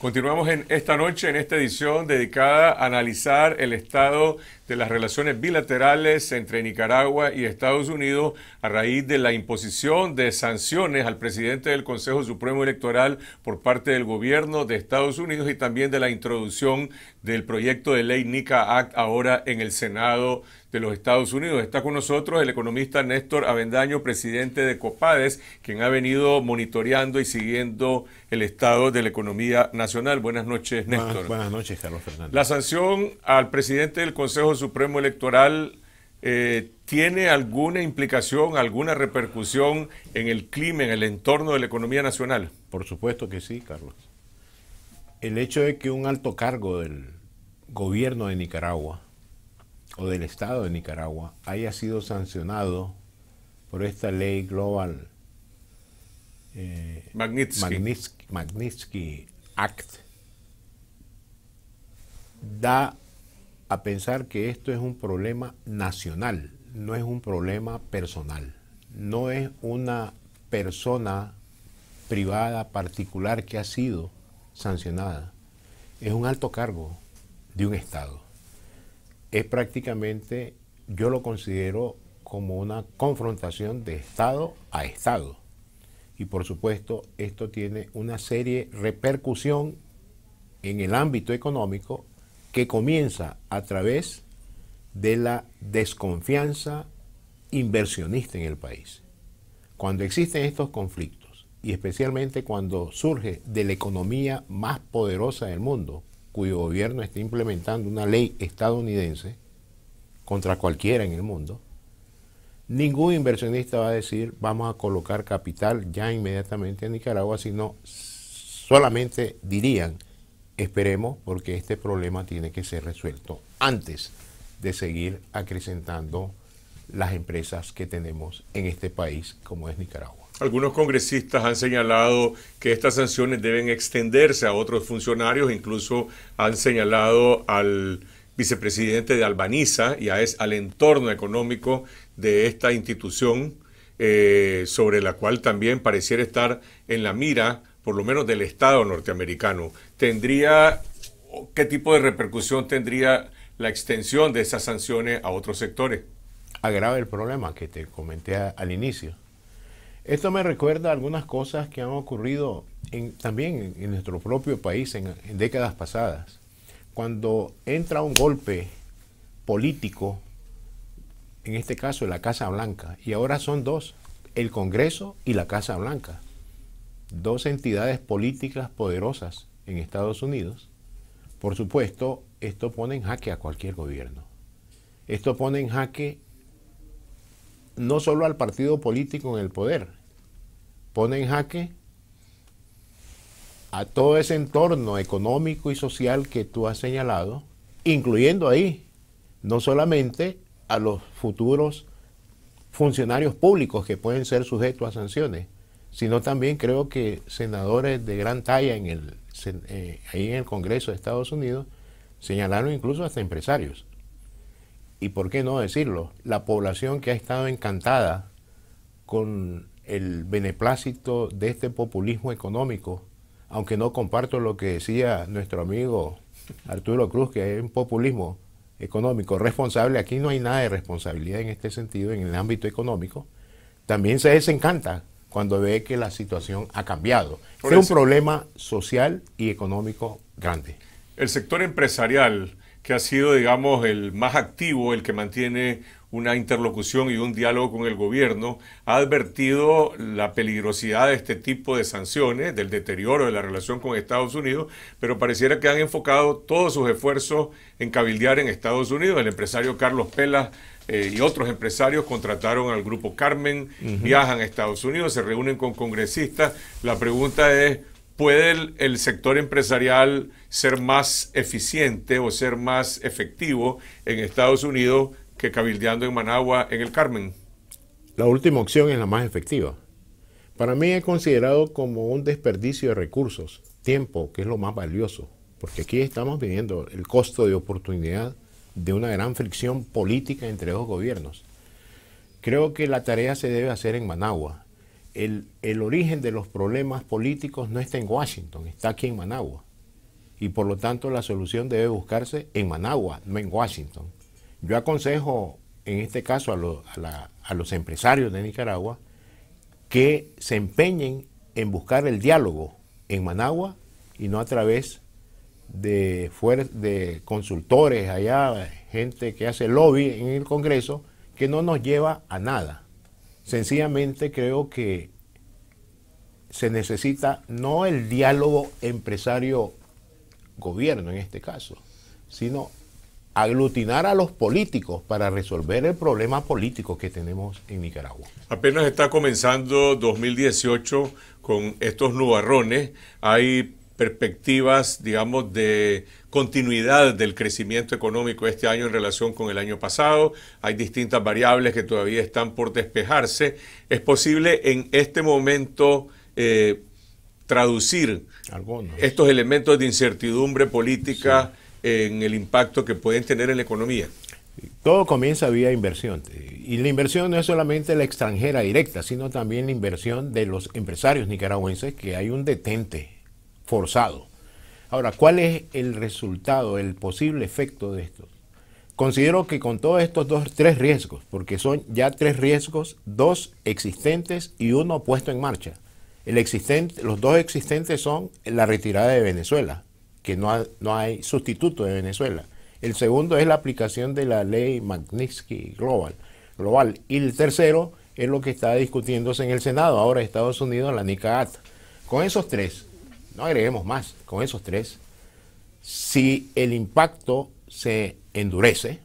Continuamos en esta noche, en esta edición dedicada a analizar el estado de las relaciones bilaterales entre Nicaragua y Estados Unidos a raíz de la imposición de sanciones al presidente del Consejo Supremo Electoral por parte del gobierno de Estados Unidos y también de la introducción del proyecto de ley NICA Act ahora en el Senado de los Estados Unidos. Está con nosotros el economista Néstor Avendaño, presidente de Copades, quien ha venido monitoreando y siguiendo el estado de la economía nacional. Buenas noches, Néstor. Buenas, noches, Carlos Fernández. La sanción al presidente del Consejo Supremo Electoral eh, tiene alguna implicación, alguna repercusión en el clima, en el entorno de la economía nacional. Por supuesto que sí, Carlos. El hecho de que un alto cargo del gobierno de Nicaragua o del Estado de Nicaragua haya sido sancionado por esta ley global eh, Magnitsky Act da a pensar que esto es un problema nacional, no es un problema personal, no es una persona privada particular que ha sido sancionada, es un alto cargo de un Estado es prácticamente, yo lo considero como una confrontación de Estado a Estado. Y por supuesto, esto tiene una serie repercusión en el ámbito económico que comienza a través de la desconfianza inversionista en el país. Cuando existen estos conflictos, y especialmente cuando surge de la economía más poderosa del mundo, cuyo gobierno está implementando una ley estadounidense contra cualquiera en el mundo, ningún inversionista va a decir vamos a colocar capital ya inmediatamente en Nicaragua, sino solamente dirían esperemos porque este problema tiene que ser resuelto antes de seguir acrecentando las empresas que tenemos en este país como es Nicaragua. Algunos congresistas han señalado que estas sanciones deben extenderse a otros funcionarios, incluso han señalado al vicepresidente de Albaniza y es, al entorno económico de esta institución, eh, sobre la cual también pareciera estar en la mira, por lo menos del Estado norteamericano. ¿Tendría, qué tipo de repercusión tendría la extensión de esas sanciones a otros sectores? Agrava el problema que te comenté al inicio esto me recuerda algunas cosas que han ocurrido también en, nuestro propio país en, décadas pasadas. Cuando entra un golpe político, en este caso la Casa Blanca, y ahora son dos, el Congreso y la Casa Blanca, dos entidades políticas poderosas en Estados Unidos, por supuesto, esto pone en jaque a cualquier gobierno. Esto pone en jaque no solo al partido político en el poder, pone en jaque a todo ese entorno económico y social que tú has señalado, incluyendo ahí no solamente a los futuros funcionarios públicos que pueden ser sujetos a sanciones, sino también creo que senadores de gran talla en el, eh, ahí en el Congreso de Estados Unidos señalaron incluso hasta empresarios y por qué no decirlo, la población que ha estado encantada con el beneplácito de este populismo económico, aunque no comparto lo que decía nuestro amigo Arturo Cruz, que es un populismo económico responsable, aquí no hay nada de responsabilidad en este sentido, en el ámbito económico, también se desencanta cuando ve que la situación ha cambiado. es un problema social y económico grande. El sector empresarial que ha sido, digamos, el más activo, el que mantiene una interlocución y un diálogo con el gobierno, ha advertido la peligrosidad de este tipo de sanciones, del deterioro de la relación con Estados Unidos, pero pareciera que han enfocado todos sus esfuerzos en cabildear en Estados Unidos. El empresario Carlos Pelas eh, y otros empresarios contrataron al grupo Carmen, viajan a Estados Unidos, se reúnen con congresistas. La pregunta es, ¿Puede el, sector empresarial ser más eficiente o ser más efectivo en Estados Unidos que cabildeando en Managua, en el Carmen? La última opción es la más efectiva. Para mí es considerado como un desperdicio de recursos, tiempo, que es lo más valioso, porque aquí estamos viviendo el costo de oportunidad de una gran fricción política entre dos gobiernos. Creo que la tarea se debe hacer en Managua, el, origen de los problemas políticos no está en Washington, está aquí en Managua. Y por lo tanto la solución debe buscarse en Managua, no en Washington. Yo aconsejo en este caso a, los empresarios de Nicaragua que se empeñen en buscar el diálogo en Managua y no a través de, de consultores allá, gente que hace lobby en el Congreso, que no nos lleva a nada. Sencillamente creo que se necesita no el diálogo empresario-gobierno en este caso, sino aglutinar a los políticos para resolver el problema político que tenemos en Nicaragua. Apenas está comenzando 2018 con estos nubarrones, hay perspectivas, digamos, de continuidad del crecimiento económico este año en relación con el año pasado. Hay distintas variables que todavía están por despejarse. Es posible en este momento eh, traducir estos elementos de incertidumbre política en el impacto que pueden tener en la economía. Todo comienza vía inversión. Y la inversión no es solamente la extranjera directa, sino también la inversión de los empresarios nicaragüenses, que hay un detente forzado Ahora, ¿cuál es el resultado, el posible efecto de esto? Considero que con todos estos dos, tres riesgos, porque son ya tres riesgos, dos existentes y uno puesto en marcha. los dos existentes son la retirada de Venezuela, que no, hay sustituto de Venezuela. El segundo es la aplicación de la ley Magnitsky Global. Global. Y el tercero es lo que está discutiéndose en el Senado, ahora Estados Unidos, la NICAAT. Con esos tres, no agreguemos más, con esos tres, si el impacto se endurece,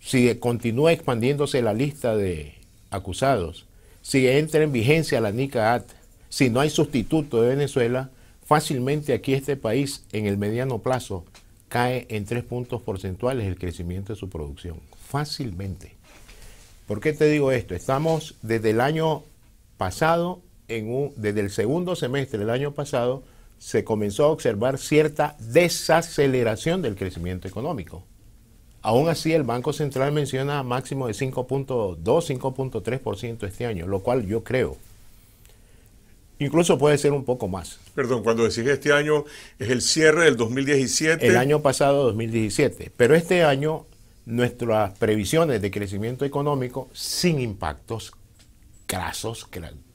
si continúa expandiéndose la lista de acusados, si entra en vigencia la NICAAT, si no hay sustituto de Venezuela, fácilmente aquí este país en el mediano plazo cae en tres puntos porcentuales el crecimiento de su producción. Fácilmente. ¿Por qué te digo esto? Estamos desde el año pasado, en un, desde el segundo semestre del año pasado, se comenzó a observar cierta desaceleración del crecimiento económico. Aún así, el Banco Central menciona máximo de 5.2, 5.3% este año, lo cual yo creo. Incluso puede ser un poco más. Perdón, cuando decís este año es el cierre del 2017. El año pasado, 2017. Pero este año nuestras previsiones de crecimiento económico sin impactos grasos,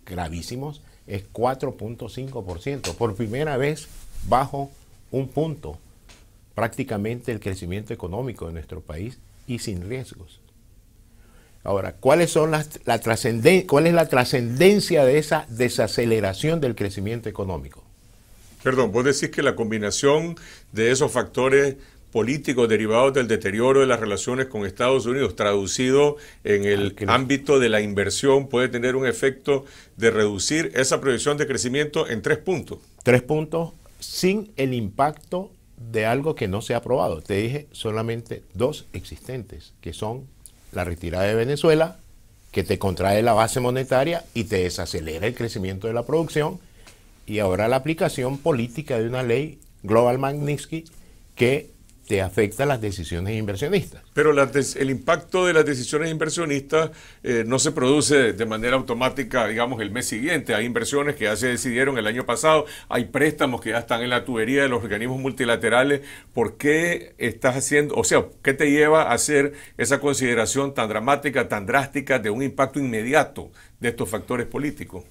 gravísimos, es 4.5%, por primera vez bajo un punto prácticamente el crecimiento económico de nuestro país y sin riesgos. Ahora, ¿cuáles son la ¿cuál es la trascendencia de esa desaceleración del crecimiento económico? Perdón, vos decís que la combinación de esos factores políticos derivados del deterioro de las relaciones con Estados Unidos, traducido en el ámbito de la inversión, puede tener un efecto de reducir esa proyección de crecimiento en tres puntos. Tres puntos sin el impacto de algo que no se ha aprobado. Te dije solamente dos existentes, que son la retirada de Venezuela, que te contrae la base monetaria y te desacelera el crecimiento de la producción, y ahora la aplicación política de una ley, Global Magnitsky, que te afecta las decisiones inversionistas. Pero el impacto de las decisiones inversionistas eh, no se produce de manera automática, digamos, el mes siguiente. Hay inversiones que ya se decidieron el año pasado, hay préstamos que ya están en la tubería de los organismos multilaterales. ¿Por qué estás haciendo, o sea, qué te lleva a hacer esa consideración tan dramática, tan drástica de un impacto inmediato de estos factores políticos?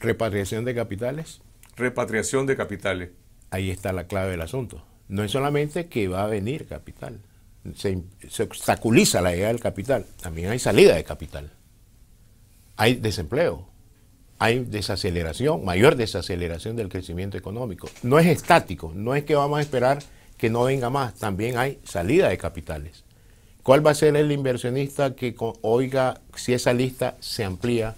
Repatriación de capitales. Repatriación de capitales. Ahí está la clave del asunto no es solamente que va a venir capital, se, obstaculiza la idea del capital, también hay salida de capital, hay desempleo, hay desaceleración, mayor desaceleración del crecimiento económico. No es estático, no es que vamos a esperar que no venga más, también hay salida de capitales. ¿Cuál va a ser el inversionista que oiga si esa lista se amplía?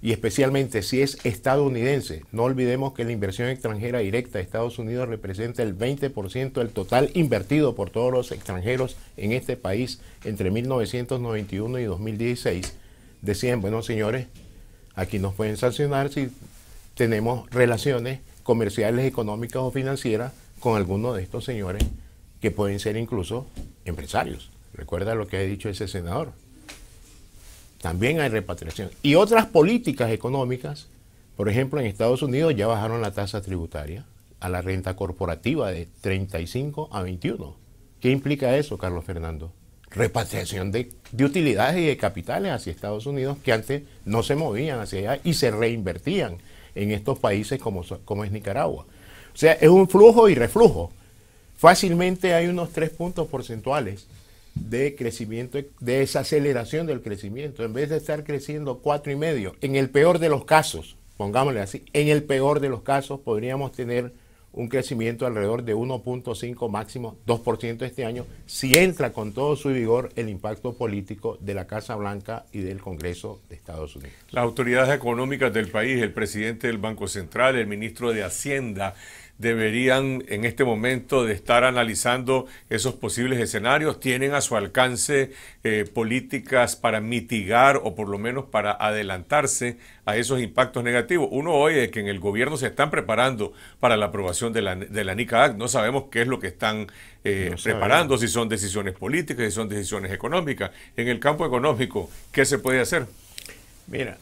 y especialmente si es estadounidense. No olvidemos que la inversión extranjera directa de Estados Unidos representa el 20% del total invertido por todos los extranjeros en este país entre 1991 y 2016. Decían, bueno señores, aquí nos pueden sancionar si tenemos relaciones comerciales, económicas o financieras con alguno de estos señores que pueden ser incluso empresarios. Recuerda lo que ha dicho ese senador también hay repatriación. Y otras políticas económicas, por ejemplo, en Estados Unidos ya bajaron la tasa tributaria a la renta corporativa de 35 a 21. ¿Qué implica eso, Carlos Fernando? Repatriación de, utilidades y de capitales hacia Estados Unidos que antes no se movían hacia allá y se reinvertían en estos países como, como es Nicaragua. O sea, es un flujo y reflujo. Fácilmente hay unos tres puntos porcentuales de crecimiento, de desaceleración del crecimiento. En vez de estar creciendo cuatro y medio, en el peor de los casos, pongámosle así, en el peor de los casos podríamos tener un crecimiento alrededor de 1.5 máximo 2% este año, si entra con todo su vigor el impacto político de la Casa Blanca y del Congreso de Estados Unidos. Las autoridades económicas del país, el presidente del Banco Central, el ministro de Hacienda, deberían en este momento de estar analizando esos posibles escenarios? ¿Tienen a su alcance eh, políticas para mitigar o por lo menos para adelantarse a esos impactos negativos? Uno oye que en el gobierno se están preparando para la aprobación de la, NICA Act. No sabemos qué es lo que están eh, preparando, si son decisiones políticas, si son decisiones económicas. En el campo económico, ¿qué se puede hacer? Mira,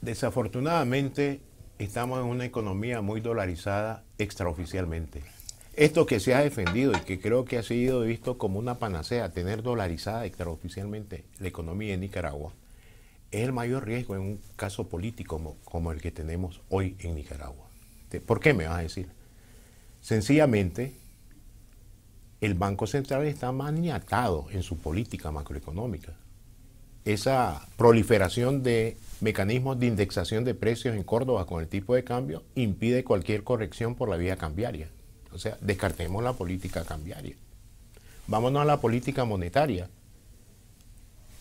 desafortunadamente estamos en una economía muy dolarizada extraoficialmente. Esto que se ha defendido y que creo que ha sido visto como una panacea, tener dolarizada extraoficialmente la economía en Nicaragua, es el mayor riesgo en un caso político como, el que tenemos hoy en Nicaragua. ¿Por qué me vas a decir? Sencillamente, el Banco Central está maniatado en su política macroeconómica esa proliferación de mecanismos de indexación de precios en Córdoba con el tipo de cambio impide cualquier corrección por la vía cambiaria. O sea, descartemos la política cambiaria. Vámonos a la política monetaria.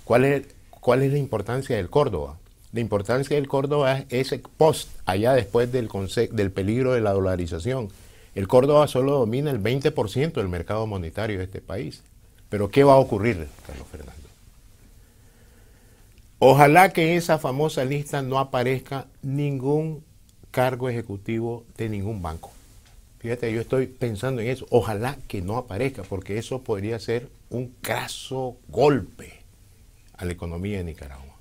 ¿Cuál es, cuál es la importancia del Córdoba? La importancia del Córdoba es ese post, allá después del peligro de la dolarización. El Córdoba solo domina el 20% del mercado monetario de este país. Pero ¿qué va a ocurrir, Carlos Fernández? Ojalá que en esa famosa lista no aparezca ningún cargo ejecutivo de ningún banco. Fíjate, yo estoy pensando en eso. Ojalá que no aparezca, porque eso podría ser un craso golpe a la economía de Nicaragua.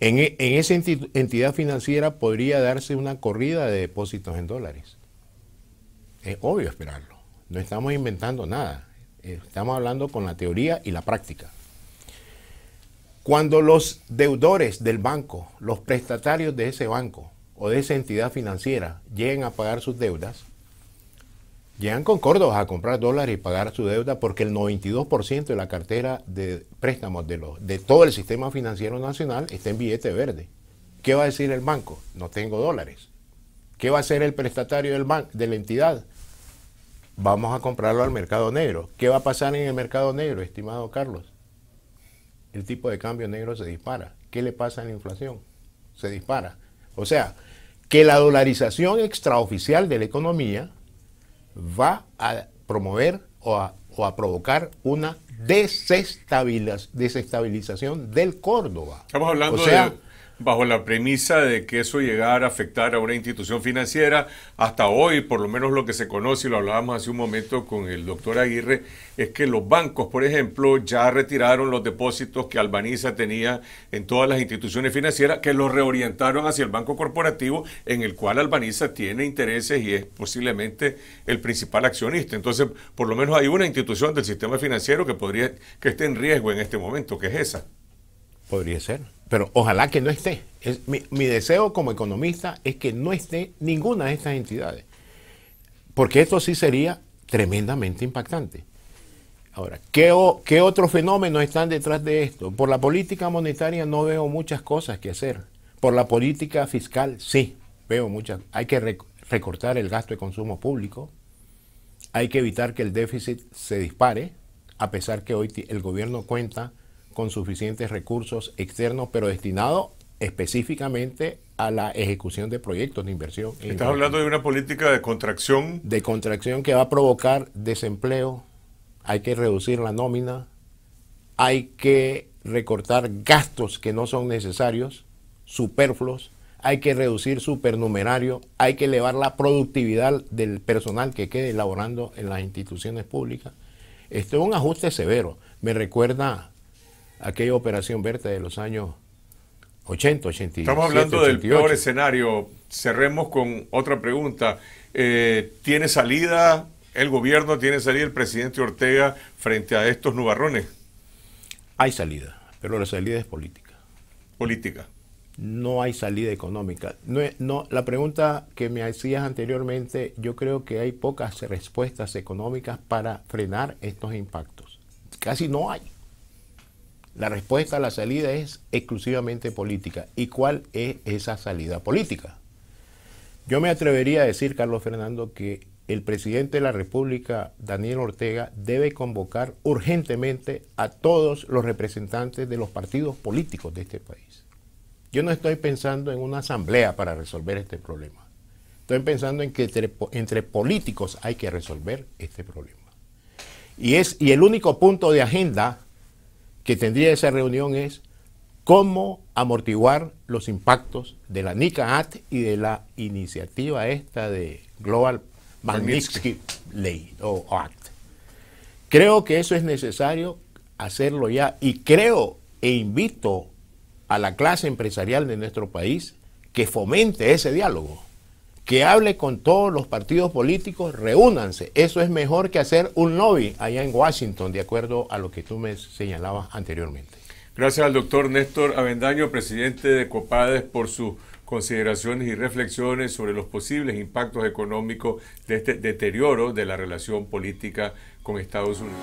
en, e, esa entidad financiera podría darse una corrida de depósitos en dólares. Es obvio esperarlo. No estamos inventando nada. Estamos hablando con la teoría y la práctica. Cuando los deudores del banco, los prestatarios de ese banco o de esa entidad financiera lleguen a pagar sus deudas, llegan con Córdoba a comprar dólares y pagar su deuda porque el 92% de la cartera de préstamos de, todo el sistema financiero nacional está en billete verde. ¿Qué va a decir el banco? No tengo dólares. ¿Qué va a hacer el prestatario del banco, de la entidad? Vamos a comprarlo al mercado negro. ¿Qué va a pasar en el mercado negro, estimado Carlos? el tipo de cambio negro se dispara. ¿Qué le pasa a la inflación? Se dispara. O sea, que la dolarización extraoficial de la economía va a promover o a, provocar una desestabilización del Córdoba. Estamos hablando de bajo la premisa de que eso llegara a afectar a una institución financiera. Hasta hoy, por lo menos lo que se conoce, y lo hablábamos hace un momento con el doctor Aguirre, es que los bancos, por ejemplo, ya retiraron los depósitos que Albaniza tenía en todas las instituciones financieras, que los reorientaron hacia el banco corporativo, en el cual Albaniza tiene intereses y es posiblemente el principal accionista. Entonces, por lo menos hay una institución del sistema financiero que podría que esté en riesgo en este momento, que es esa. Podría ser. Pero ojalá que no esté. mi, deseo como economista es que no esté ninguna de estas entidades. Porque esto sí sería tremendamente impactante. Ahora, ¿qué, otros fenómenos están detrás de esto? Por la política monetaria no veo muchas cosas que hacer. Por la política fiscal sí, veo muchas. Hay que recortar el gasto de consumo público. Hay que evitar que el déficit se dispare, a pesar que hoy el gobierno cuenta con suficientes recursos externos, pero destinados específicamente a la ejecución de proyectos de inversión. Estás hablando de una política de contracción. De contracción que va a provocar desempleo, hay que reducir la nómina, hay que recortar gastos que no son necesarios, superfluos, hay que reducir supernumerario, hay que elevar la productividad del personal que quede laborando en las instituciones públicas. Esto es un ajuste severo. Me recuerda aquella operación verde de los años 80, 80. Estamos hablando del peor escenario. Cerremos con otra pregunta. Eh, ¿Tiene salida el gobierno, tiene salida el presidente Ortega frente a estos nubarrones? Hay salida, pero la salida es política. Política. No hay salida económica. no, la pregunta que me hacías anteriormente, yo creo que hay pocas respuestas económicas para frenar estos impactos. Casi no hay. La respuesta a la salida es exclusivamente política. ¿Y cuál es esa salida política? Yo me atrevería a decir, Carlos Fernando, que el presidente de la República, Daniel Ortega, debe convocar urgentemente a todos los representantes de los partidos políticos de este país. Yo no estoy pensando en una asamblea para resolver este problema. Estoy pensando en que entre, políticos hay que resolver este problema. Y, es, y el único punto de agenda que tendría esa reunión es cómo amortiguar los impactos de la NICA Act y de la iniciativa esta de Global Magnitsky Ley o Act. Creo que eso es necesario hacerlo ya y creo e invito a la clase empresarial de nuestro país que fomente ese diálogo que hable con todos los partidos políticos, reúnanse. Eso es mejor que hacer un lobby allá en Washington, de acuerdo a lo que tú me señalabas anteriormente. Gracias al doctor Néstor Avendaño, presidente de Copades, por sus consideraciones y reflexiones sobre los posibles impactos económicos de este deterioro de la relación política con Estados Unidos.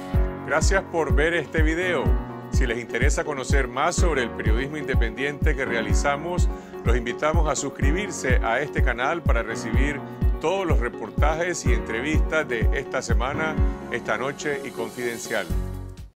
Gracias por ver este video. Si les interesa conocer más sobre el periodismo independiente que realizamos, los invitamos a suscribirse a este canal para recibir todos los reportajes y entrevistas de esta semana, esta noche y confidencial.